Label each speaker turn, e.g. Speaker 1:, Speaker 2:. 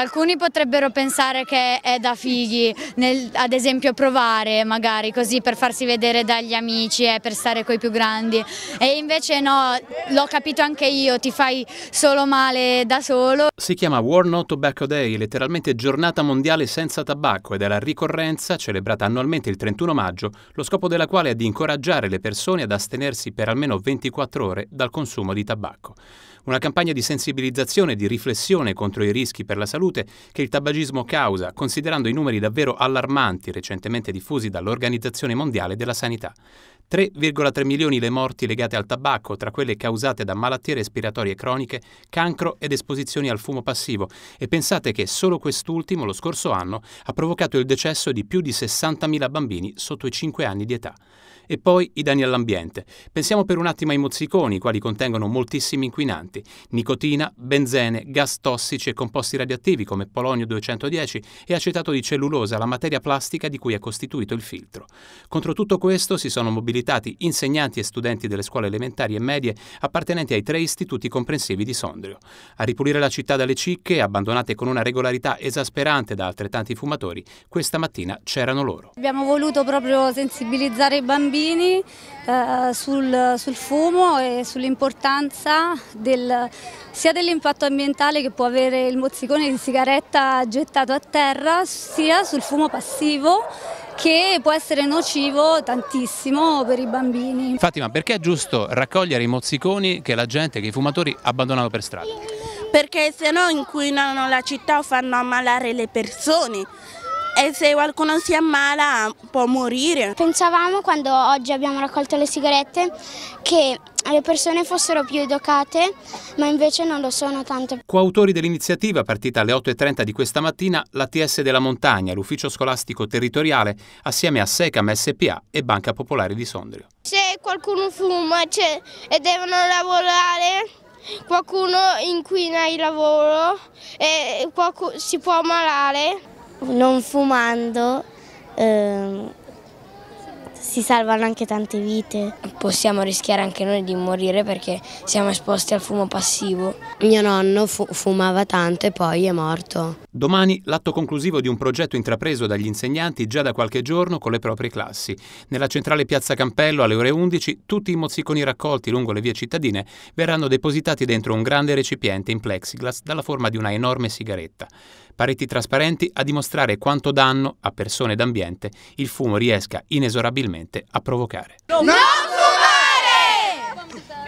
Speaker 1: Alcuni potrebbero pensare che è da fighi, nel, ad esempio provare magari così per farsi vedere dagli amici e eh, per stare coi più grandi e invece no, l'ho capito anche io, ti fai solo male da solo. Si chiama War No Tobacco Day, letteralmente giornata mondiale senza tabacco ed è la ricorrenza celebrata annualmente il 31 maggio, lo scopo della quale è di incoraggiare le persone ad astenersi per almeno 24 ore dal consumo di tabacco. Una campagna di sensibilizzazione e di riflessione contro i rischi per la salute salute che il tabagismo causa, considerando i numeri davvero allarmanti recentemente diffusi dall'Organizzazione Mondiale della Sanità. 3,3 milioni le morti legate al tabacco, tra quelle causate da malattie respiratorie croniche, cancro ed esposizioni al fumo passivo. E pensate che solo quest'ultimo, lo scorso anno, ha provocato il decesso di più di 60.000 bambini sotto i 5 anni di età. E poi i danni all'ambiente. Pensiamo per un attimo ai mozziconi, i quali contengono moltissimi inquinanti, nicotina, benzene, gas tossici e composti radioattivi come polonio 210 e acetato di cellulosa, la materia plastica di cui è costituito il filtro. Contro tutto questo si sono mobilizzati abilitati insegnanti e studenti delle scuole elementari e medie appartenenti ai tre istituti comprensivi di Sondrio. A ripulire la città dalle cicche, abbandonate con una regolarità esasperante da altrettanti fumatori, questa mattina c'erano loro. Abbiamo voluto proprio sensibilizzare i bambini eh, sul, sul, fumo e sull'importanza del, sia dell'impatto ambientale che può avere il mozzicone di sigaretta gettato a terra, sia sul fumo passivo che può essere nocivo tantissimo per i bambini. Infatti, ma perché è giusto raccogliere i mozziconi che la gente, che i fumatori abbandonano per strada? Perché se no inquinano la città o fanno ammalare le persone e se qualcuno si ammala può morire. Pensavamo quando oggi abbiamo raccolto le sigarette che le persone fossero più educate, ma invece non lo sono tanto. Coautori dell'iniziativa partita alle 8.30 di questa mattina, l'ATS della Montagna, l'ufficio scolastico territoriale, assieme a SECAM SPA e Banca Popolare di Sondrio. Se qualcuno fuma cioè, e devono lavorare, qualcuno inquina il lavoro e si può ammalare. Non fumando ehm, si salvano anche tante vite. Possiamo rischiare anche noi di morire perché siamo esposti al fumo passivo. Mio nonno fu fumava tanto e poi è morto. Domani l'atto conclusivo di un progetto intrapreso dagli insegnanti già da qualche giorno con le proprie classi. Nella centrale Piazza Campello alle ore 11 tutti i mozziconi raccolti lungo le vie cittadine verranno depositati dentro un grande recipiente in plexiglass dalla forma di una enorme sigaretta pareti trasparenti a dimostrare quanto danno a persone ed ambiente il fumo riesca inesorabilmente a provocare. No! no!